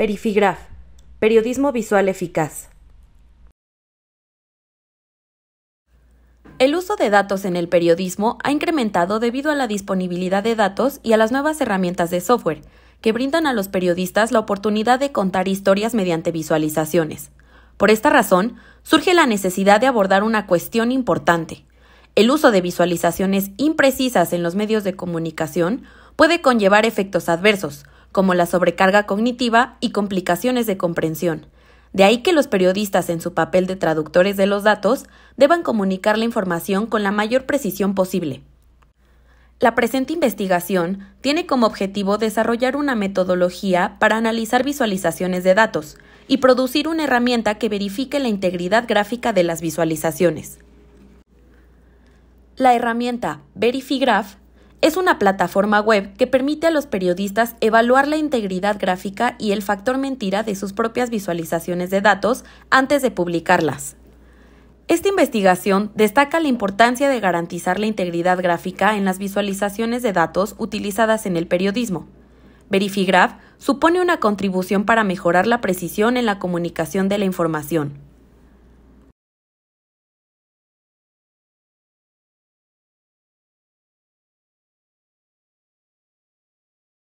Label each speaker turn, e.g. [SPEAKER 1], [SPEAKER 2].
[SPEAKER 1] Perifigraf. Periodismo visual eficaz.
[SPEAKER 2] El uso de datos en el periodismo ha incrementado debido a la disponibilidad de datos y a las nuevas herramientas de software, que brindan a los periodistas la oportunidad de contar historias mediante visualizaciones. Por esta razón, surge la necesidad de abordar una cuestión importante. El uso de visualizaciones imprecisas en los medios de comunicación puede conllevar efectos adversos, como la sobrecarga cognitiva y complicaciones de comprensión. De ahí que los periodistas en su papel de traductores de los datos deban comunicar la información con la mayor precisión posible. La presente investigación tiene como objetivo desarrollar una metodología para analizar visualizaciones de datos y producir una herramienta que verifique la integridad gráfica de las visualizaciones. La herramienta VerifiGraph es una plataforma web que permite a los periodistas evaluar la integridad gráfica y el factor mentira de sus propias visualizaciones de datos antes de publicarlas. Esta investigación destaca la importancia de garantizar la integridad gráfica en las visualizaciones de datos utilizadas en el periodismo. Verifigraph supone una contribución para mejorar la precisión en la comunicación de la información.